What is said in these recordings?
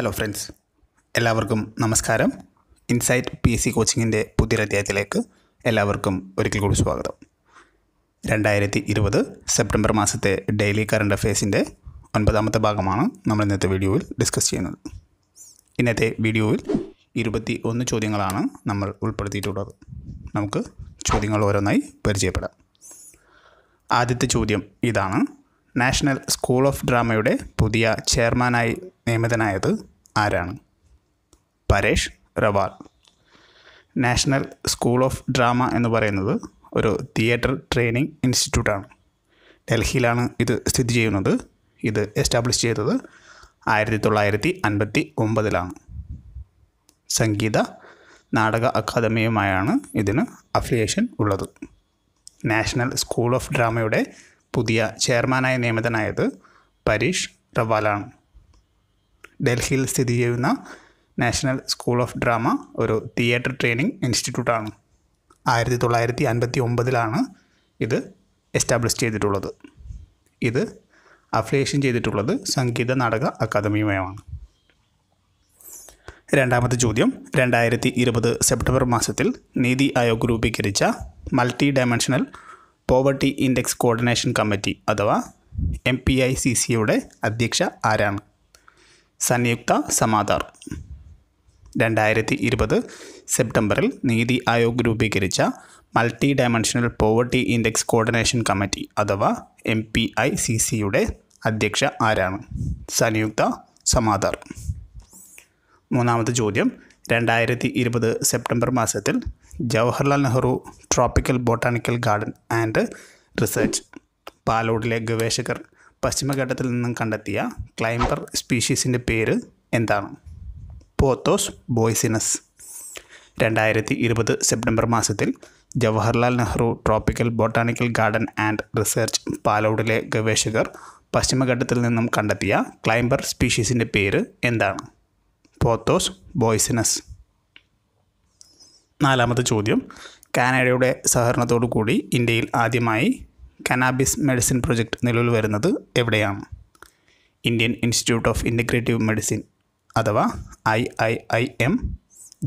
hello friends എല്ലാവർക്കും നമസ്കാരം Insight P S C കോച്ചിങ്ങിൻ്റെ പുതിയൊരധ്യായത്തിലേക്ക് എല്ലാവർക്കും ഒരിക്കൽ കൂടി സ്വാഗതം രണ്ടായിരത്തി ഇരുപത് സെപ്റ്റംബർ മാസത്തെ ഡെയിലി കറണ്ട് അഫയേഴ്സിൻ്റെ ഒൻപതാമത്തെ ഭാഗമാണ് നമ്മൾ ഇന്നത്തെ വീഡിയോയിൽ ഡിസ്കസ് ചെയ്യുന്നത് ഇന്നത്തെ വീഡിയോയിൽ ഇരുപത്തി ഒന്ന് ചോദ്യങ്ങളാണ് നമ്മൾ ഉൾപ്പെടുത്തിയിട്ടുള്ളത് നമുക്ക് ചോദ്യങ്ങൾ ഓരോന്നായി പരിചയപ്പെടാം ആദ്യത്തെ ചോദ്യം ഇതാണ് നാഷണൽ സ്കൂൾ ഓഫ് ഡ്രാമയുടെ പുതിയ ചെയർമാനായി നിയമിതനായത് ആരാണ് Paresh Rawal national school of drama എന്ന് പറയുന്നത് ഒരു തിയേറ്റർ ട്രെയിനിങ് ഇൻസ്റ്റിറ്റ്യൂട്ടാണ് ഡൽഹിയിലാണ് ഇത് സ്ഥിതി ചെയ്യുന്നത് ഇത് എസ്റ്റാബ്ലിഷ് ചെയ്തത് ആയിരത്തി തൊള്ളായിരത്തി അൻപത്തി ഒമ്പതിലാണ് സംഗീത നാടക അക്കാദമിയുമായാണ് ഇതിന് അഫിലിയേഷൻ ഉള്ളത് നാഷണൽ സ്കൂൾ ഓഫ് ഡ്രാമയുടെ പുതിയ ചെയർമാനായി നിയമിതനായത് പരീഷ് റവാലാണ് ഡൽഹിയിൽ സ്ഥിതി ചെയ്യുന്ന നാഷണൽ സ്കൂൾ ഓഫ് ഡ്രാമ ഒരു തിയേറ്റർ ട്രെയിനിങ് ഇൻസ്റ്റിറ്റ്യൂട്ടാണ് ആയിരത്തി തൊള്ളായിരത്തി അൻപത്തി ഒമ്പതിലാണ് ഇത് എസ്റ്റാബ്ലിഷ് ചെയ്തിട്ടുള്ളത് ഇത് അഫിലിയേഷൻ ചെയ്തിട്ടുള്ളത് സംഗീത നാടക അക്കാദമിയുമായാണ് രണ്ടാമത്തെ ചോദ്യം രണ്ടായിരത്തി ഇരുപത് സെപ്റ്റംബർ മാസത്തിൽ നീതി ആയോഗ് രൂപീകരിച്ച multi dimensional poverty index coordination committee അഥവാ എം പി ഐ സി സിയുടെ അധ്യക്ഷ ആരാണ് സംയുക്ത സമാദാർ രണ്ടായിരത്തി ഇരുപത് സെപ്റ്റംബറിൽ നീതി ആയോഗ് രൂപീകരിച്ച multi dimensional poverty index coordination committee അഥവാ എം പി ഐ സി സിയുടെ അധ്യക്ഷ ആരാണ് സംയുക്ത സമാദാർ മൂന്നാമത്തെ ചോദ്യം രണ്ടായിരത്തി ഇരുപത് സെപ്റ്റംബർ മാസത്തിൽ Jawaharlal Nehru tropical botanical garden and research പാലോഡിലെ ഗവേഷകർ പശ്ചിമഘട്ടത്തിൽ നിന്നും കണ്ടെത്തിയ ക്ലൈംബർ സ്പീഷീസിൻ്റെ പേര് എന്താണ് പോത്തോസ് ബോയ്സിനസ് രണ്ടായിരത്തി ഇരുപത് സെപ്റ്റംബർ മാസത്തിൽ Jawaharlal Nehru tropical botanical garden and research പാലോഡിലെ ഗവേഷകർ പശ്ചിമഘട്ടത്തിൽ നിന്നും കണ്ടെത്തിയ ക്ലൈംബർ സ്പീഷീസിൻ്റെ പേര് എന്താണ് പോത്തോസ് ബോയ്സിനസ് നാലാമത്തെ ചോദ്യം കാനഡയുടെ സഹകരണത്തോടു കൂടി ഇന്ത്യയിൽ ആദ്യമായി കനാബിസ് മെഡിസിൻ പ്രൊജക്റ്റ് നിലവിൽ വരുന്നത് എവിടെയാണ് Indian institute of integrative medicine അഥവാ I I I M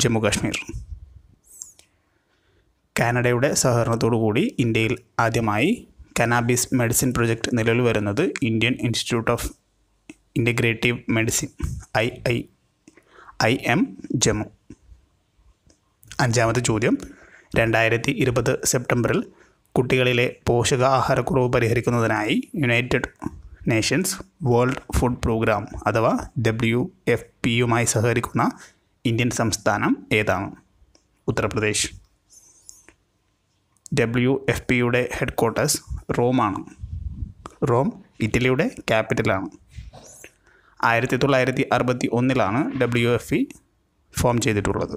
Jammu Kashmir കാനഡയുടെ സഹകരണത്തോടു കൂടി ഇന്ത്യയിൽ ആദ്യമായി കനാബിസ് മെഡിസിൻ പ്രൊജക്റ്റ് നിലവിൽ വരുന്നത് Indian institute of integrative medicine I I I M Jammu അഞ്ചാമത്തെ ചോദ്യം രണ്ടായിരത്തി ഇരുപത് സെപ്റ്റംബറിൽ കുട്ടികളിലെ പോഷകാഹാരക്കുറവ് പരിഹരിക്കുന്നതിനായി united nations world food programme അഥവാ ഡബ്ല്യു എഫ് പിയുമായി സഹകരിക്കുന്ന ഇന്ത്യൻ സംസ്ഥാനം ഏതാണ് ഉത്തർപ്രദേശ് ഡബ്ല്യു എഫ് പിയുടെ ഹെഡ് ക്വാർട്ടേഴ്സ് റോമാണ് റോം ഇറ്റലിയുടെ ക്യാപിറ്റലാണ് ആയിരത്തി തൊള്ളായിരത്തി അറുപത്തി ഒന്നിലാണ് ഡബ്ല്യു എഫ് ഇ ഫോം ചെയ്തിട്ടുള്ളത്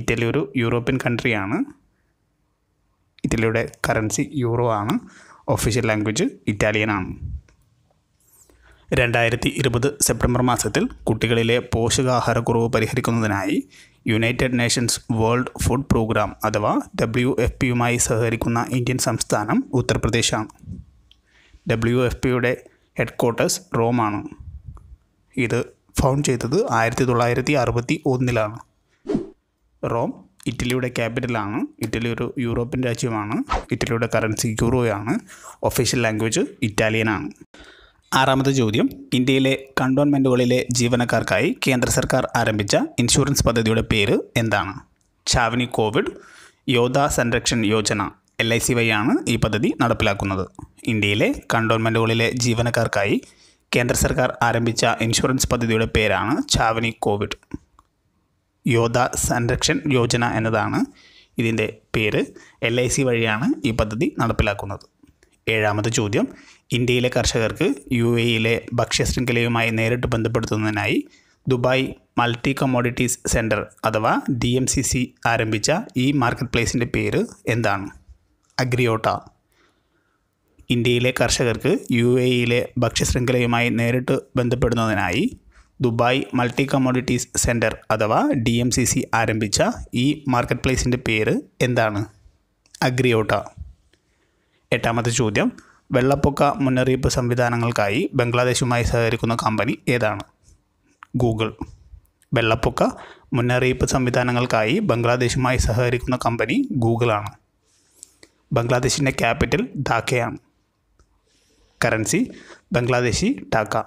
ഇറ്റലി ഒരു യൂറോപ്യൻ കൺട്രിയാണ് ഇറ്റലിയുടെ കറൻസി യൂറോ ആണ് ഒഫീഷ്യൽ ലാംഗ്വേജ് ഇറ്റാലിയൻ ആണ് രണ്ടായിരത്തി ഇരുപത് സെപ്റ്റംബർ മാസത്തിൽ കുട്ടികളിലെ പോഷകാഹാരക്കുറവ് പരിഹരിക്കുന്നതിനായി united nations world food programme അഥവാ ഡബ്ല്യു എഫ് പിയുമായി സഹകരിക്കുന്ന ഇന്ത്യൻ സംസ്ഥാനം ഉത്തർപ്രദേശാണ് ഡബ്ല്യു എഫ് പിയുടെ ഹെഡ് ക്വാർട്ടേഴ്സ് റോമാണ് ഇത് ഫൗണ്ട് ചെയ്തത് ആയിരത്തി തൊള്ളായിരത്തി അറുപത്തി ഒന്നിലാണ് റോം ഇറ്റലിയുടെ ക്യാപിറ്റലാണ് ഇറ്റലി ഒരു യൂറോപ്യൻ രാജ്യമാണ് ഇറ്റലിയുടെ കറൻസി യൂറോയാണ് ഒഫീഷ്യൽ ലാംഗ്വേജ് ഇറ്റാലിയനാണ് ആറാമത്തെ ചോദ്യം ഇന്ത്യയിലെ കണ്ടോൺമെൻറ്റുകളിലെ ജീവനക്കാർക്കായി കേന്ദ്ര സർക്കാർ ആരംഭിച്ച ഇൻഷുറൻസ് പദ്ധതിയുടെ പേര് എന്താണ് ചാവനി Covid Yodha Sanrakshan Yojana L I C Y ആണ് ഈ പദ്ധതി നടപ്പിലാക്കുന്നത് ഇന്ത്യയിലെ കണ്ടോൺമെൻറ്റുകളിലെ ജീവനക്കാർക്കായി കേന്ദ്ര സർക്കാർ ആരംഭിച്ച ഇൻഷുറൻസ് പദ്ധതിയുടെ പേരാണ് ചാവനി കോവിഡ് യോധ സംരക്ഷൻ യോജന എന്നതാണ് ഇതിൻ്റെ പേര് എൽ ഐ സി വഴിയാണ് ഈ പദ്ധതി നടപ്പിലാക്കുന്നത് ഏഴാമത് ചോദ്യം ഇന്ത്യയിലെ കർഷകർക്ക് യു എയിലെ ഭക്ഷ്യശൃംഖലയുമായി നേരിട്ട് ബന്ധപ്പെടുത്തുന്നതിനായി ദുബായ് മൾട്ടി കമ്മോഡിറ്റീസ് സെൻറ്റർ അഥവാ ഡി എം സി സി ആരംഭിച്ച ഈ മാർക്കറ്റ് പ്ലേസിൻ്റെ പേര് എന്താണ് അഗ്രിയോട്ട ഇന്ത്യയിലെ കർഷകർക്ക് യു എയിലെ ഭക്ഷ്യശൃംഖലയുമായി നേരിട്ട് ബന്ധപ്പെടുന്നതിനായി ദുബായ് മൾട്ടി കമ്മോഡിറ്റീസ് സെൻറ്റർ അഥവാ ഡി എം സി സി ആരംഭിച്ച ഈ മാർക്കറ്റ് പ്ലേസിൻ്റെ പേര് എന്താണ് അഗ്രിയോട്ട എട്ടാമത്തെ ചോദ്യം വെള്ളപ്പൊക്ക മുന്നറിയിപ്പ് സംവിധാനങ്ങൾക്കായി ബംഗ്ലാദേശുമായി സഹകരിക്കുന്ന കമ്പനി ഏതാണ് ഗൂഗിൾ വെള്ളപ്പൊക്ക മുന്നറിയിപ്പ് സംവിധാനങ്ങൾക്കായി ബംഗ്ലാദേശുമായി സഹകരിക്കുന്ന കമ്പനി ഗൂഗിളാണ് ബംഗ്ലാദേശിൻ്റെ ക്യാപിറ്റൽ ധാക്കയാണ് currency Bangladeshi taka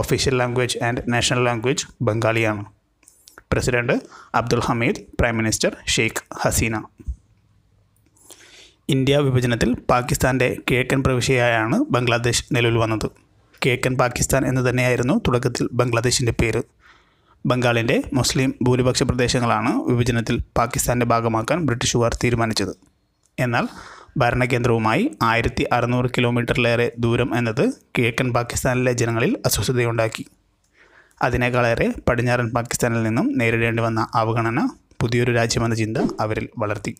official language and national language ബംഗാളിയാണ് president Abdul Hamid prime minister Sheikh Hasina India വിഭജനത്തിൽ പാകിസ്ഥാൻ്റെ കിഴക്കൻ പ്രവിശ്യയായാണ് ബംഗ്ലാദേശ് നിലവിൽ വന്നത് കിഴക്കൻ പാകിസ്ഥാൻ എന്ന് തന്നെയായിരുന്നു തുടക്കത്തിൽ ബംഗ്ലാദേശിൻ്റെ പേര് ബംഗാളിൻ്റെ മുസ്ലിം ഭൂരിപക്ഷ പ്രദേശങ്ങളാണ് വിഭജനത്തിൽ പാകിസ്ഥാൻ്റെ ഭാഗമാക്കാൻ ബ്രിട്ടീഷുകാർ തീരുമാനിച്ചത് എന്നാൽ ഭരണകേന്ദ്രവുമായി ആയിരത്തി അറുന്നൂറ് കിലോമീറ്ററിലേറെ ദൂരം എന്നത് കിഴക്കൻ പാകിസ്ഥാനിലെ ജനങ്ങളിൽ അസ്വസ്ഥതയുണ്ടാക്കി അതിനേക്കാളേറെ പടിഞ്ഞാറൻ പാകിസ്ഥാനിൽ നിന്നും നേരിടേണ്ടി വന്ന അവഗണന പുതിയൊരു രാജ്യമെന്ന ചിന്ത അവരിൽ വളർത്തി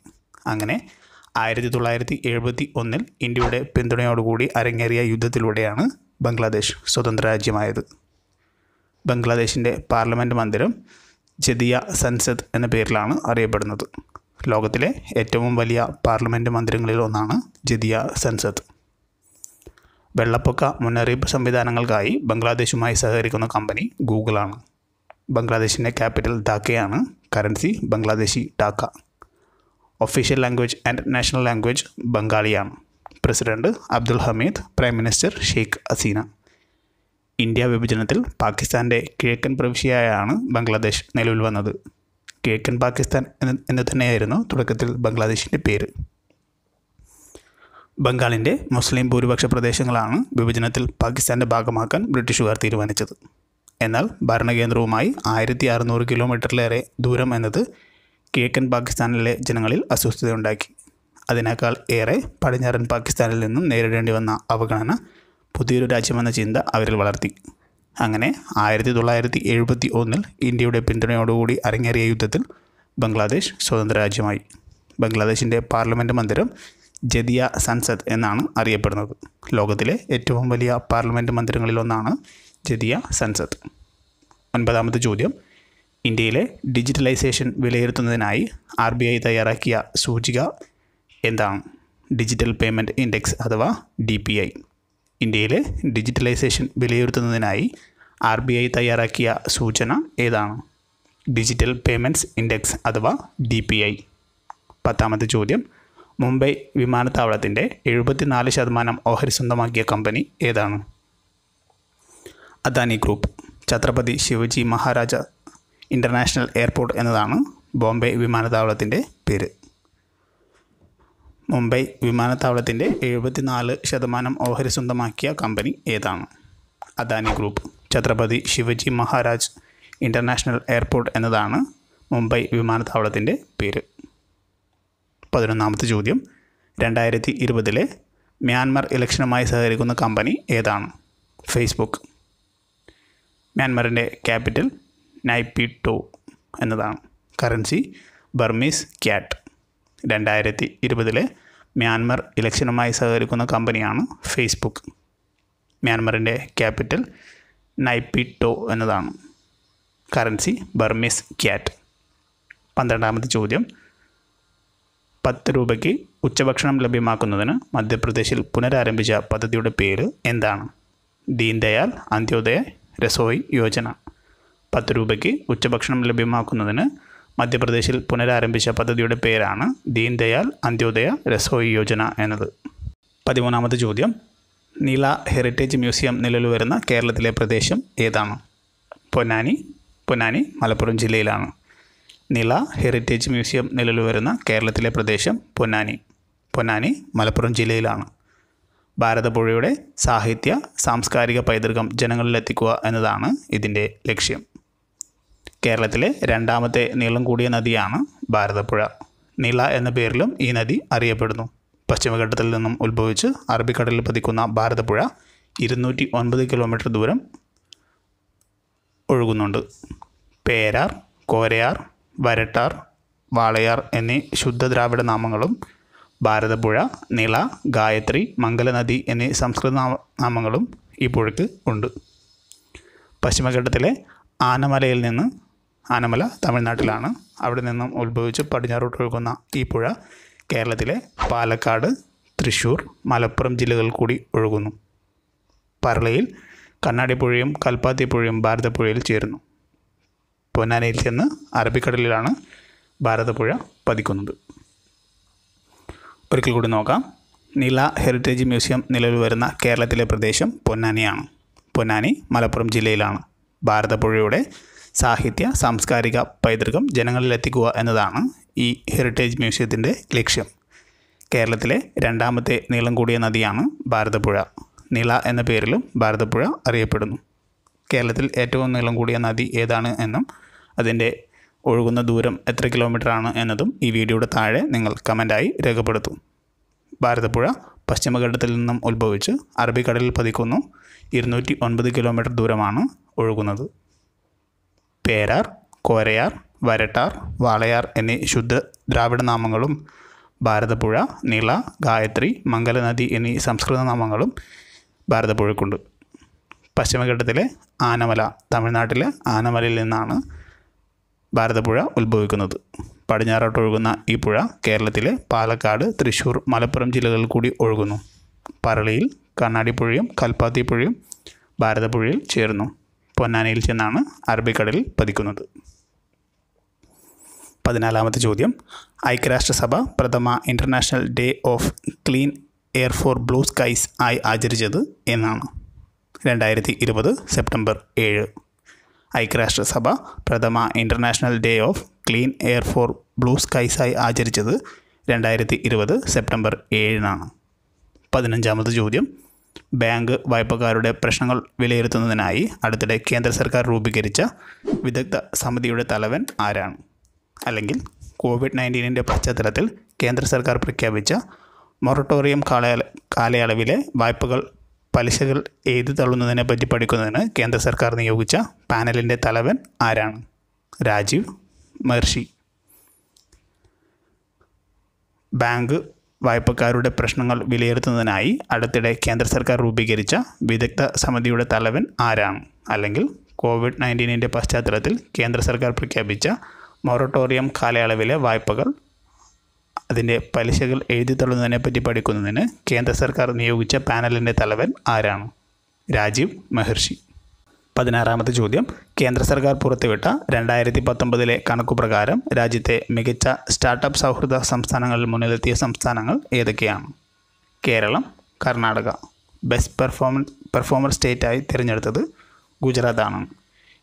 അങ്ങനെ ആയിരത്തി തൊള്ളായിരത്തി എഴുപത്തി ഒന്നിൽ ഇന്ത്യയുടെ പിന്തുണയോടുകൂടി അരങ്ങേറിയ യുദ്ധത്തിലൂടെയാണ് ബംഗ്ലാദേശ് സ്വതന്ത്ര രാജ്യമായത് ബംഗ്ലാദേശിൻ്റെ പാർലമെൻറ്റ് മന്ദിരം ജദിയ സൻസദ് എന്ന പേരിലാണ് അറിയപ്പെടുന്നത് ലോകത്തിലെ ഏറ്റവും വലിയ പാർലമെൻറ്റ് മന്ദിരങ്ങളിൽ ഒന്നാണ് ജദിയ സൻസദ് വെള്ളപ്പൊക്ക മുന്നറിയിപ്പ് സംവിധാനങ്ങൾക്കായി ബംഗ്ലാദേശുമായി സഹകരിക്കുന്ന കമ്പനി ഗൂഗിളാണ് ബംഗ്ലാദേശിൻ്റെ ക്യാപിറ്റൽ ധാക്കയാണ് currency Bangladeshi taka official language and national language ബംഗാളിയാണ് president Abdul Hamid prime minister Sheikh Hasina India വിഭജനത്തിൽ പാകിസ്ഥാൻ്റെ കിഴക്കൻ പ്രവിശ്യയായാണ് ബംഗ്ലാദേശ് നിലവിൽ വന്നത് കിഴക്കൻ പാകിസ്ഥാൻ എന്ന് തന്നെയായിരുന്നു തുടക്കത്തിൽ ബംഗ്ലാദേശിൻ്റെ പേര് ബംഗാളിൻ്റെ മുസ്ലിം ഭൂരിപക്ഷ പ്രദേശങ്ങളാണ് വിഭജനത്തിൽ പാകിസ്ഥാൻ്റെ ഭാഗമാക്കാൻ ബ്രിട്ടീഷുകാർ തീരുമാനിച്ചത് എന്നാൽ ഭരണകേന്ദ്രവുമായി ആയിരത്തി അറുന്നൂറ് കിലോമീറ്ററിലേറെ ദൂരം എന്നത് കിഴക്കൻ പാകിസ്ഥാനിലെ ജനങ്ങളിൽ അസ്വസ്ഥതയുണ്ടാക്കി അതിനേക്കാൾ ഏറെ പടിഞ്ഞാറൻ പാകിസ്ഥാനിൽ നിന്നും നേരിടേണ്ടി വന്ന അവഗണന പുതിയൊരു രാജ്യമെന്ന ചിന്ത അവരിൽ വളർത്തി അങ്ങനെ ആയിരത്തി തൊള്ളായിരത്തി എഴുപത്തി ഒന്നിൽ ഇന്ത്യയുടെ പിന്തുണയോടുകൂടി അരങ്ങേറിയ യുദ്ധത്തിൽ ബംഗ്ലാദേശ് സ്വതന്ത്ര രാജ്യമായി ബംഗ്ലാദേശിൻ്റെ പാർലമെൻറ്റ് മന്ദിരം ജദിയ സൻസദ് എന്നാണ് അറിയപ്പെടുന്നത് ലോകത്തിലെ ഏറ്റവും വലിയ പാർലമെൻറ്റ് മന്ദിരങ്ങളിലൊന്നാണ് ജദിയ സൻസദ് ഒൻപതാമത്തെ ചോദ്യം ഇന്ത്യയിലെ ഡിജിറ്റലൈസേഷൻ വിലയിരുത്തുന്നതിനായി ആർ ബി ഐ തയ്യാറാക്കിയ സൂചിക എന്താണ് ഡിജിറ്റൽ പേയ്മെൻറ്റ് ഇൻഡെക്സ് അഥവാ ഡി പി ഐ ഇന്ത്യയിലെ ഡിജിറ്റലൈസേഷൻ വിലയിരുത്തുന്നതിനായി ആർ ബി ഐ തയ്യാറാക്കിയ സൂചന ഏതാണ് ഡിജിറ്റൽ പേയ്മെൻറ്റ്സ് ഇൻഡെക്സ് അഥവാ ഡി പി ഐ പത്താമത്തെ ചോദ്യം മുംബൈ വിമാനത്താവളത്തിൻ്റെ എഴുപത്തിനാല് ശതമാനം ഓഹരി സ്വന്തമാക്കിയ കമ്പനി ഏതാണ് Adani group Chhatrapati Shivaji Maharaja international airport എന്നതാണ് ബോംബെ വിമാനത്താവളത്തിൻ്റെ പേര് മുംബൈ വിമാനത്താവളത്തിൻ്റെ എഴുപത്തിനാല് ശതമാനം ഓഹരി സ്വന്തമാക്കിയ കമ്പനി ഏതാണ് Adani group Chhatrapati Shivaji Maharaj international airport എന്നതാണ് മുംബൈ വിമാനത്താവളത്തിൻ്റെ പേര് പതിനൊന്നാമത്തെ ചോദ്യം രണ്ടായിരത്തി ഇരുപതിലെ മ്യാൻമർ ഇലക്ഷനുമായി സഹകരിക്കുന്ന കമ്പനി ഏതാണ് ഫേസ്ബുക്ക് മ്യാൻമറിൻ്റെ ക്യാപിറ്റൽ നൈപ്പിട്ടോ എന്നതാണ് കറൻസി ബർമീസ് ക്യാറ്റ് രണ്ടായിരത്തി ഇരുപതിലെ മ്യാൻമർ ഇലക്ഷനുമായി സഹകരിക്കുന്ന കമ്പനിയാണ് ഫേസ്ബുക്ക് മ്യാൻമറിൻ്റെ ക്യാപിറ്റൽ നൈപ്പിറ്റോ എന്നതാണ് കറൻസി ബർമിസ് ക്യാറ്റ് പന്ത്രണ്ടാമത്തെ ചോദ്യം പത്ത് രൂപയ്ക്ക് ഉച്ചഭക്ഷണം ലഭ്യമാക്കുന്നതിന് മധ്യപ്രദേശിൽ പുനരാരംഭിച്ച പദ്ധതിയുടെ പേര് എന്താണ് ദീൻദയാൽ അന്ത്യോദയ രസോയി യോജന പത്ത് രൂപയ്ക്ക് ഉച്ചഭക്ഷണം ലഭ്യമാക്കുന്നതിന് മധ്യപ്രദേശിൽ പുനരാരംഭിച്ച പദ്ധതിയുടെ പേരാണ് ദീൻദയാൽ അന്ത്യോദയ രസോയി യോജന എന്നത് പതിമൂന്നാമത്തെ ചോദ്യം നില ഹെറിറ്റേജ് മ്യൂസിയം നിലവിൽ വരുന്ന കേരളത്തിലെ പ്രദേശം ഏതാണ് പൊന്നാനി പൊന്നാനി മലപ്പുറം ജില്ലയിലാണ് നില ഹെറിറ്റേജ് മ്യൂസിയം നിലവിൽ വരുന്ന കേരളത്തിലെ പ്രദേശം പൊന്നാനി പൊന്നാനി മലപ്പുറം ജില്ലയിലാണ് ഭാരതപ്പുഴയുടെ സാഹിത്യ സാംസ്കാരിക പൈതൃകം ജനങ്ങളിലെത്തിക്കുക എന്നതാണ് ഇതിൻ്റെ ലക്ഷ്യം കേരളത്തിലെ രണ്ടാമത്തെ നീളം കൂടിയ നദിയാണ് ഭാരതപ്പുഴ നില എന്ന പേരിലും ഈ നദി അറിയപ്പെടുന്നു പശ്ചിമഘട്ടത്തിൽ നിന്നും ഉത്ഭവിച്ച് അറബിക്കടലിൽ പതിക്കുന്ന ഭാരതപ്പുഴ ഇരുന്നൂറ്റി ഒൻപത് കിലോമീറ്റർ ദൂരം ഒഴുകുന്നുണ്ട് പേരാർ കോരയാർ വരട്ടാർ വാളയാർ എന്നീ ശുദ്ധദ്രാവിഡ നാമങ്ങളും ഭാരതപ്പുഴ നിള ഗായത്രി മംഗലനദി എന്നീ സംസ്കൃത നാമങ്ങളും ഈ പുഴയ്ക്ക് ഉണ്ട് പശ്ചിമഘട്ടത്തിലെ ആനമലയിൽ നിന്ന് ആനമല തമിഴ്നാട്ടിലാണ് അവിടെ നിന്നും ഉത്ഭവിച്ച് പടിഞ്ഞാറോട്ട് ഒഴുകുന്ന ഈ പുഴ കേരളത്തിലെ പാലക്കാട് തൃശ്ശൂർ മലപ്പുറം ജില്ലകൾ കൂടി ഒഴുകുന്നു പർളയിൽ കണ്ണാടിപ്പുഴയും കൽപ്പാത്തിപ്പുഴയും ഭാരതപ്പുഴയിൽ ചേരുന്നു പൊന്നാനയിൽ ചെന്ന് അറബിക്കടലിലാണ് ഭാരതപ്പുഴ പതിക്കുന്നത് ഒരിക്കൽ കൂടി നോക്കാം നില ഹെറിറ്റേജ് മ്യൂസിയം നിലവിൽ വരുന്ന കേരളത്തിലെ പ്രദേശം പൊന്നാനിയാണ് പൊന്നാനി മലപ്പുറം ജില്ലയിലാണ് ഭാരതപ്പുഴയുടെ സാഹിത്യ സാംസ്കാരിക പൈതൃകം ജനങ്ങളിലെത്തിക്കുക എന്നതാണ് ഈ ഹെറിറ്റേജ് മ്യൂസിയത്തിൻ്റെ ലക്ഷ്യം കേരളത്തിലെ രണ്ടാമത്തെ നീളം കൂടിയ നദിയാണ് ഭാരതപ്പുഴ നിള എന്ന പേരിലും ഭാരതപ്പുഴ അറിയപ്പെടുന്നു കേരളത്തിൽ ഏറ്റവും നീളം കൂടിയ നദി ഏതാണ് എന്നും അതിൻ്റെ ഒഴുകുന്ന ദൂരം എത്ര കിലോമീറ്റർ ആണ് എന്നതും ഈ വീഡിയോയുടെ താഴെ നിങ്ങൾ കമൻറ്റായി രേഖപ്പെടുത്തും ഭാരതപ്പുഴ പശ്ചിമഘട്ടത്തിൽ നിന്നും ഉത്ഭവിച്ച് അറബിക്കടലിൽ പതിക്കുന്നു ഇരുന്നൂറ്റി ഒൻപത് കിലോമീറ്റർ ദൂരമാണ് ഒഴുകുന്നത് പേരാർ കോരയാർ വരട്ടാർ വാളയാർ എന്നീ ശുദ്ധ ദ്രാവിഡ നാമങ്ങളും ഭാരതപ്പുഴ നീള ഗായത്രി മംഗലനദി എന്നീ സംസ്കൃത നാമങ്ങളും ഭാരതപ്പുഴക്കുണ്ട് പശ്ചിമഘട്ടത്തിലെ ആനമല തമിഴ്നാട്ടിലെ ആനമലയിൽ നിന്നാണ് ഭാരതപ്പുഴ ഉത്ഭവിക്കുന്നത് പടിഞ്ഞാറോട്ട് ഒഴുകുന്ന ഈ പുഴ കേരളത്തിലെ പാലക്കാട് തൃശ്ശൂർ മലപ്പുറം ജില്ലകളിൽ കൂടി ഒഴുകുന്നു പറളിയിൽ കണ്ണാടിപ്പുഴയും കൽപ്പാത്തിപ്പുഴയും ഭാരതപ്പുഴയിൽ ചേരുന്നു പൊന്നാനയിൽ ചെന്നാണ് അറബിക്കടലിൽ പതിക്കുന്നത് പതിനാലാമത്തെ ചോദ്യം ഐക്യരാഷ്ട്രസഭ പ്രഥമ international day of clean air for blue skies ആയി ആചരിച്ചത് എന്നാണ് രണ്ടായിരത്തി ഇരുപത് സെപ്റ്റംബർ ഏഴ് ഐക്യരാഷ്ട്രസഭ പ്രഥമ international day of clean air for blue skies ആയി ആചരിച്ചത് രണ്ടായിരത്തി ഇരുപത് സെപ്റ്റംബർ ഏഴിനാണ് പതിനഞ്ചാമത്തെ ചോദ്യം ബാങ്ക് വായ്പക്കാരുടെ പ്രശ്നങ്ങൾ വിലയിരുത്തുന്നതിനായി അടുത്തിടെ കേന്ദ്ര സർക്കാർ രൂപീകരിച്ച വിദഗ്ധ സമിതിയുടെ തലവൻ ആരാണ് അല്ലെങ്കിൽ കോവിഡ് നയൻറ്റീനിൻ്റെ പശ്ചാത്തലത്തിൽ കേന്ദ്ര സർക്കാർ പ്രഖ്യാപിച്ച മൊറട്ടോറിയം കാലയ കാലയളവിലെ വായ്പകൾ പലിശകൾ എഴുതി തള്ളുന്നതിനെ പറ്റി പഠിക്കുന്നതിന് കേന്ദ്ര സർക്കാർ നിയോഗിച്ച പാനലിൻ്റെ തലവൻ ആരാണ് രാജീവ് മഹർഷി ബാങ്ക് വായ്പക്കാരുടെ പ്രശ്നങ്ങൾ വിലയിരുത്തുന്നതിനായി അടുത്തിടെ കേന്ദ്ര സർക്കാർ രൂപീകരിച്ച വിദഗ്ധ സമിതിയുടെ തലവൻ ആരാണ് അല്ലെങ്കിൽ കോവിഡ് നയൻറ്റീനിൻ്റെ പശ്ചാത്തലത്തിൽ കേന്ദ്ര സർക്കാർ പ്രഖ്യാപിച്ച മൊറട്ടോറിയം കാലയളവിലെ വായ്പകൾ അതിൻ്റെ പലിശകൾ എഴുതിത്തള്ളുന്നതിനെപ്പറ്റി പറ്റി പഠിക്കുന്നതിന് കേന്ദ്ര സർക്കാർ നിയോഗിച്ച പാനലിൻ്റെ തലവൻ ആരാണ് രാജീവ് മഹർഷി പതിനാറാമത്തെ ചോദ്യം കേന്ദ്ര സർക്കാർ പുറത്തുവിട്ട രണ്ടായിരത്തി പത്തൊമ്പതിലെ കണക്കുപ്രകാരം രാജ്യത്തെ മികച്ച സ്റ്റാർട്ടപ്പ് സൗഹൃദ സംസ്ഥാനങ്ങളിൽ മുന്നിലെത്തിയ സംസ്ഥാനങ്ങൾ ഏതൊക്കെയാണ് Keralam Karnataka best performance performer സ്റ്റേറ്റായി തിരഞ്ഞെടുത്തത് ഗുജറാത്താണ്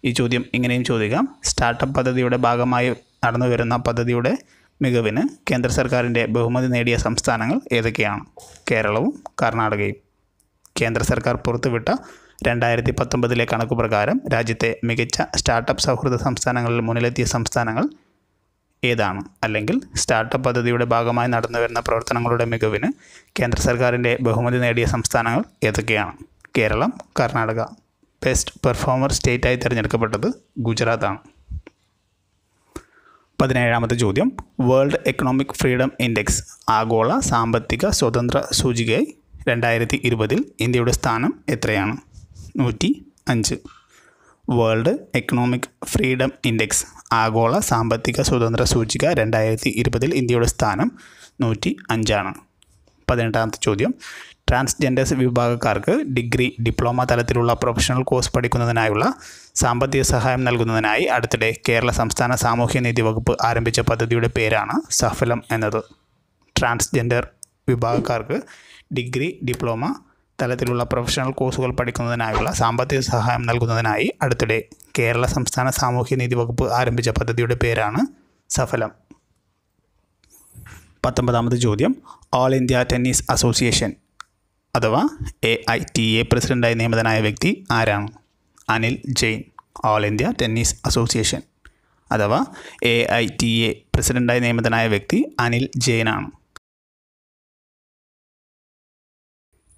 ഈ ചോദ്യം ഇങ്ങനെയും ചോദിക്കാം സ്റ്റാർട്ടപ്പ് പദ്ധതിയുടെ ഭാഗമായി നടന്നു വരുന്ന പദ്ധതിയുടെ മികവിന് കേന്ദ്ര സർക്കാരിൻ്റെ ബഹുമതി നേടിയ സംസ്ഥാനങ്ങൾ ഏതൊക്കെയാണ് കേരളവും കർണാടകയും കേന്ദ്ര സർക്കാർ പുറത്തുവിട്ട രണ്ടായിരത്തി പത്തൊമ്പതിലെ പ്രകാരം രാജ്യത്തെ മികച്ച സ്റ്റാർട്ടപ്പ് സൗഹൃദ സംസ്ഥാനങ്ങളിൽ മുന്നിലെത്തിയ സംസ്ഥാനങ്ങൾ ഏതാണ് അല്ലെങ്കിൽ സ്റ്റാർട്ടപ്പ് പദ്ധതിയുടെ ഭാഗമായി നടന്നു വരുന്ന പ്രവർത്തനങ്ങളുടെ മികവിന് കേന്ദ്ര സർക്കാരിൻ്റെ ബഹുമതി നേടിയ സംസ്ഥാനങ്ങൾ ഏതൊക്കെയാണ് കേരളം കർണാടക ബെസ്റ്റ് പെർഫോമർ സ്റ്റേറ്റായി തിരഞ്ഞെടുക്കപ്പെട്ടത് ഗുജറാത്താണ് പതിനേഴാമത്തെ ചോദ്യം വേൾഡ് എക്കണോമിക് ഫ്രീഡം ഇൻഡെക്സ് ആഗോള സാമ്പത്തിക സ്വതന്ത്ര സൂചികയായി രണ്ടായിരത്തി ഇരുപതിൽ ഇന്ത്യയുടെ സ്ഥാനം എത്രയാണ് നൂറ്റി അഞ്ച് വേൾഡ് എക്കണോമിക് ഫ്രീഡം ഇൻഡെക്സ് ആഗോള സാമ്പത്തിക സ്വതന്ത്ര സൂചിക രണ്ടായിരത്തി ഇരുപതിൽ ഇന്ത്യയുടെ സ്ഥാനം നൂറ്റി അഞ്ചാണ് പതിനെട്ടാമത്തെ ചോദ്യം ട്രാൻസ്ജെൻഡേഴ്സ് വിഭാഗക്കാർക്ക് ഡിഗ്രി ഡിപ്ലോമ തലത്തിലുള്ള പ്രൊഫഷണൽ കോഴ്സ് പഠിക്കുന്നതിനായുള്ള സാമ്പത്തിക സഹായം നൽകുന്നതിനായി അടുത്തിടെ കേരള സംസ്ഥാന സാമൂഹ്യനീതി വകുപ്പ് ആരംഭിച്ച പദ്ധതിയുടെ പേരാണ് സഫലം എന്നത് ട്രാൻസ്ജെൻഡർ വിഭാഗക്കാർക്ക് ഡിഗ്രി ഡിപ്ലോമ തലത്തിലുള്ള പ്രൊഫഷണൽ കോഴ്സുകൾ പഠിക്കുന്നതിനായുള്ള സാമ്പത്തിക സഹായം നൽകുന്നതിനായി അടുത്തിടെ കേരള സംസ്ഥാന സാമൂഹ്യനീതി വകുപ്പ് ആരംഭിച്ച പദ്ധതിയുടെ പേരാണ് സഫലം പത്തൊമ്പതാമത് ചോദ്യം ഓൾ ഇന്ത്യ ടെന്നീസ് അസോസിയേഷൻ അഥവാ എ ഐ ടി എ പ്രസിഡൻ്റായി നിയമിതനായ വ്യക്തി ആരാണ് Anil Jain all India tennis association അഥവാ എ ഐ ടി എ പ്രസിഡൻ്റായി നിയമിതനായ വ്യക്തി അനിൽ ജെയിനാണ്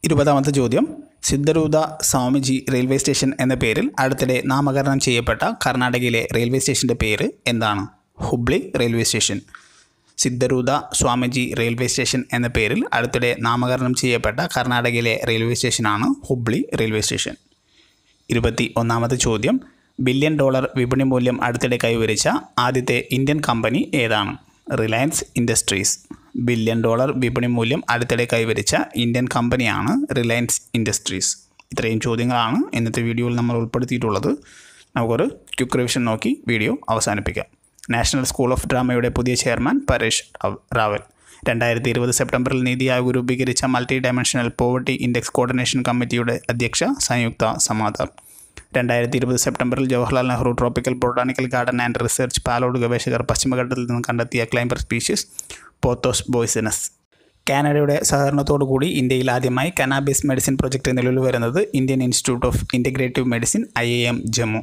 ഇരുപതാമത്തെ ചോദ്യം സിദ്ധരൂത സ്വാമിജി റെയിൽവേ സ്റ്റേഷൻ എന്ന പേരിൽ അടുത്തിടെ നാമകരണം ചെയ്യപ്പെട്ട കർണാടകയിലെ റെയിൽവേ സ്റ്റേഷൻ്റെ പേര് എന്താണ് Hubli railway station Siddharudha Swamiji railway station എന്ന പേരിൽ അടുത്തിടെ നാമകരണം ചെയ്യപ്പെട്ട കർണാടകയിലെ റെയിൽവേ സ്റ്റേഷനാണ് ഹുബ്ലി റെയിൽവേ സ്റ്റേഷൻ ഇരുപത്തി ഒന്നാമത്തെ ചോദ്യം ബില്യൺ ഡോളർ വിപണി മൂല്യം അടുത്തിടെ കൈവരിച്ച ആദ്യത്തെ ഇന്ത്യൻ കമ്പനി ഏതാണ് റിലയൻസ് ഇൻഡസ്ട്രീസ് ബില്യൺ ഡോളർ വിപണി മൂല്യം അടുത്തിടെ കൈവരിച്ച ഇന്ത്യൻ കമ്പനിയാണ് റിലയൻസ് ഇൻഡസ്ട്രീസ് ഇത്രയും ചോദ്യങ്ങളാണ് ഇന്നത്തെ വീഡിയോയിൽ നമ്മൾ ഉൾപ്പെടുത്തിയിട്ടുള്ളത് നമുക്കൊരു ക്യുക്ക് റിവിഷൻ നോക്കി വീഡിയോ അവസാനിപ്പിക്കാം നാഷണൽ സ്കൂൾ ഓഫ് ഡ്രാമയുടെ പുതിയ ചെയർമാൻ പരേഷ് റാവൽ രണ്ടായിരത്തി ഇരുപത് സെപ്റ്റംബറിൽ നീതി ആയോഗ് രൂപീകരിച്ച multi dimensional poverty index coordination കമ്മിറ്റിയുടെ അധ്യക്ഷ സംയുക്ത സമാധാർ രണ്ടായിരത്തി ഇരുപത് സെപ്റ്റംബറിൽ Jawaharlal Nehru tropical botanical garden and research Palode ഗവേഷകർ പശ്ചിമഘട്ടത്തിൽ നിന്ന് കണ്ടെത്തിയ ക്ലൈംബർ സ്പീഷീസ് പോത്തോസ് ബോയ്സിനസ് കാനഡയുടെ സഹകരണത്തോടു കൂടി ഇന്ത്യയിൽ ആദ്യമായി കനാബിസ് മെഡിസിൻ പ്രൊജക്ട് നിലവിൽ വരുന്നത് Indian institute of integrative medicine I M M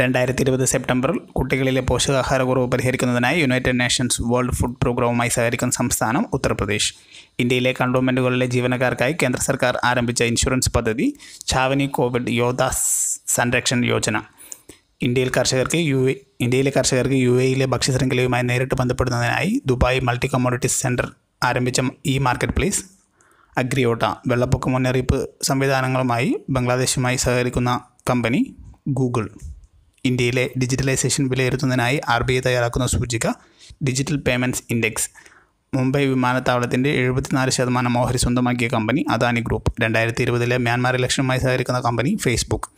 രണ്ടായിരത്തി ഇരുപത് സെപ്റ്റംബറിൽ കുട്ടികളിലെ പോഷകാഹാരക്കുറവ് പരിഹരിക്കുന്നതിനായി യുണൈറ്റഡ് നേഷൻസ് വേൾഡ് ഫുഡ് പ്രോഗ്രാമുമായി സഹകരിക്കുന്ന സംസ്ഥാനം ഉത്തർപ്രദേശ് ഇന്ത്യയിലെ കണ്ടോൺമെൻറ്റുകളിലെ ജീവനക്കാർക്കായി കേന്ദ്ര സർക്കാർ ആരംഭിച്ച ഇൻഷുറൻസ് പദ്ധതി ഛാവനി കോവിഡ് യോദ്ധാ സംരക്ഷൺ യോജന ഇന്ത്യയിൽ കർഷകർക്ക് യു എ ഇന്ത്യയിലെ കർഷകർക്ക് യു എയിലെ ശൃംഖലയുമായി നേരിട്ട് ബന്ധപ്പെടുന്നതിനായി ദുബായ് മൾട്ടി കമ്മോഡിറ്റീസ് സെൻറ്റർ ആരംഭിച്ച ഈ മാർക്കറ്റ് പ്ലേസ് അഗ്രിയോട്ട വെള്ളപ്പൊക്ക മുന്നറിയിപ്പ് സംവിധാനങ്ങളുമായി ബംഗ്ലാദേശുമായി സഹകരിക്കുന്ന കമ്പനി ഗൂഗിൾ ഇന്ത്യയിലെ ഡിജിറ്റലൈസേഷൻ വിലയിരുത്തുന്നതിനായി ആർ ബി ഐ തയ്യാറാക്കുന്ന സൂചിക ഡിജിറ്റൽ പേയ്മെൻറ്റ്സ് ഇൻഡെക്സ് മുംബൈ വിമാനത്താവളത്തിൻ്റെ എഴുപത്തിനാല് ശതമാനം ഓഹരി സ്വന്തമാക്കിയ കമ്പനി അദാനി ഗ്രൂപ്പ് രണ്ടായിരത്തി ഇരുപതിലെ മ്യാൻമാർ ഇലക്ഷനുമായി സഹകരിക്കുന്ന കമ്പനി ഫേസ്ബുക്ക്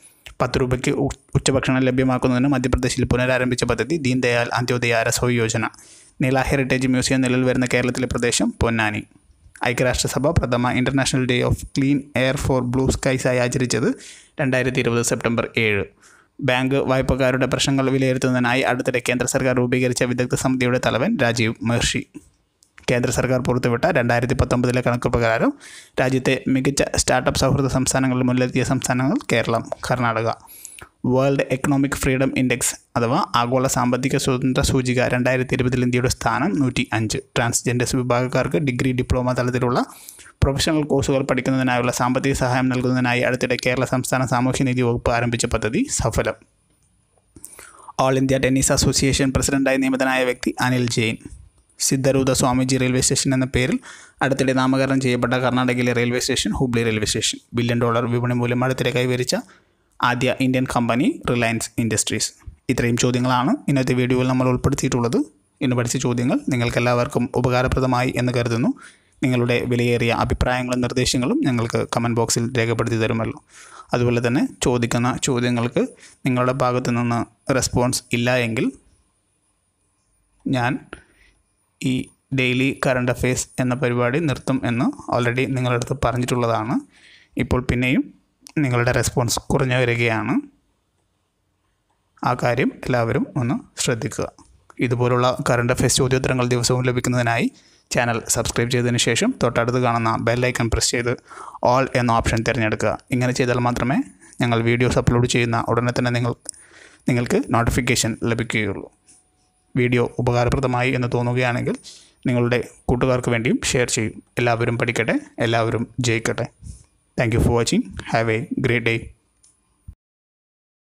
പത്ത് രൂപയ്ക്ക് ഉച്ചഭക്ഷണം ലഭ്യമാക്കുന്നതിന് മധ്യപ്രദേശിൽ പുനരാരംഭിച്ച പദ്ധതി ദീൻദയാൽ അന്ത്യോദയ രസോയി യോജന നീല ഹെറിറ്റേജ് മ്യൂസിയം നിലവിൽ വരുന്ന കേരളത്തിലെ പ്രദേശം പൊന്നാനി ഐക്യരാഷ്ട്രസഭ പ്രഥമ international day of clean air for blue ആയി ആചരിച്ചത് രണ്ടായിരത്തി ഇരുപത് സെപ്റ്റംബർ ഏഴ് ബാങ്ക് വായ്പക്കാരുടെ പ്രശ്നങ്ങൾ വിലയിരുത്തുന്നതിനായി അടുത്തിടെ കേന്ദ്ര സർക്കാർ രൂപീകരിച്ച വിദഗ്ധ സമിതിയുടെ തലവൻ രാജീവ് മഹർഷി കേന്ദ്ര സർക്കാർ പുറത്തുവിട്ട രണ്ടായിരത്തി പത്തൊമ്പതിലെ കണക്ക് പ്രകാരം രാജ്യത്തെ മികച്ച സ്റ്റാർട്ടപ്പ് സൗഹൃദ സംസ്ഥാനങ്ങളിൽ മുന്നിലെത്തിയ സംസ്ഥാനങ്ങൾ Keralam Karnataka world economic freedom index അഥവാ ആഗോള സാമ്പത്തിക സ്വതന്ത്ര സൂചിക രണ്ടായിരത്തി ഇരുപതിൽ ഇന്ത്യയുടെ സ്ഥാനം നൂറ്റി അഞ്ച് ട്രാൻസ്ജെൻഡേഴ്സ് വിഭാഗക്കാർക്ക് ഡിഗ്രി ഡിപ്ലോമ തലത്തിലുള്ള പ്രൊഫഷണൽ കോഴ്സുകൾ പഠിക്കുന്നതിനായുള്ള സാമ്പത്തിക സഹായം നൽകുന്നതിനായി അടുത്തിടെ കേരള സംസ്ഥാന സാമൂഹ്യനീതി വകുപ്പ് ആരംഭിച്ച പദ്ധതി Saphalam all India tennis association പ്രസിഡന്റായി നിയമിതനായ വ്യക്തി അനിൽ ജെയിൻ സിദ്ധരൂത സ്വാമിജി റെയിൽവേ സ്റ്റേഷൻ എന്ന പേരിൽ അടുത്തിടെ നാമകരണം ചെയ്യപ്പെട്ട കർണാടകയിലെ railway station Hubli railway station billion dollar വിപണി മൂല്യം അടുത്തിടെ കൈവരിച്ച ആദ്യ ഇന്ത്യൻ കമ്പനി റിലയൻസ് ഇൻഡസ്ട്രീസ് ഇത്രയും ചോദ്യങ്ങളാണ് ഇന്നത്തെ വീഡിയോയിൽ നമ്മൾ ഉൾപ്പെടുത്തിയിട്ടുള്ളത് ഇന്ന് പഠിച്ച ചോദ്യങ്ങൾ നിങ്ങൾക്കെല്ലാവർക്കും ഉപകാരപ്രദമായി എന്ന് കരുതുന്നു നിങ്ങളുടെ വിലയേറിയ അഭിപ്രായങ്ങളും നിർദ്ദേശങ്ങളും ഞങ്ങൾക്ക് കമൻറ്റ് ബോക്സിൽ രേഖപ്പെടുത്തി തരുമല്ലോ അതുപോലെ തന്നെ ചോദിക്കുന്ന ചോദ്യങ്ങൾക്ക് നിങ്ങളുടെ ഭാഗത്തു നിന്ന് റെസ്പോൺസ് ഇല്ല എങ്കിൽ ഞാൻ ഈ ഡെയിലി കറണ്ട് അഫയേഴ്സ് എന്ന പരിപാടി നിർത്തും എന്ന് ഓൾറെഡി നിങ്ങളുടെ അടുത്ത് പറഞ്ഞിട്ടുള്ളതാണ് ഇപ്പോൾ പിന്നെയും നിങ്ങളുടെ റെസ്പോൺസ് കുറഞ്ഞു വരികയാണ് ആ കാര്യം എല്ലാവരും ഒന്ന് ശ്രദ്ധിക്കുക ഇതുപോലുള്ള കറണ്ട് അഫയേഴ്സ് ചോദ്യോത്തരങ്ങൾ ദിവസവും ലഭിക്കുന്നതിനായി ചാനൽ സബ്സ്ക്രൈബ് ചെയ്തതിന് ശേഷം തൊട്ടടുത്ത് കാണുന്ന ബെല്ലൈക്കൺ പ്രസ് ചെയ്ത് ഓൾ എന്ന ഓപ്ഷൻ തിരഞ്ഞെടുക്കുക ഇങ്ങനെ ചെയ്താൽ മാത്രമേ ഞങ്ങൾ വീഡിയോസ് അപ്ലോഡ് ചെയ്യുന്ന ഉടനെ തന്നെ നിങ്ങൾ നിങ്ങൾക്ക് നോട്ടിഫിക്കേഷൻ ലഭിക്കുകയുള്ളൂ വീഡിയോ ഉപകാരപ്രദമായി എന്ന് തോന്നുകയാണെങ്കിൽ നിങ്ങളുടെ കൂട്ടുകാർക്ക് വേണ്ടിയും ഷെയർ ചെയ്യും എല്ലാവരും പഠിക്കട്ടെ എല്ലാവരും ജയിക്കട്ടെ thank you for watching have a great day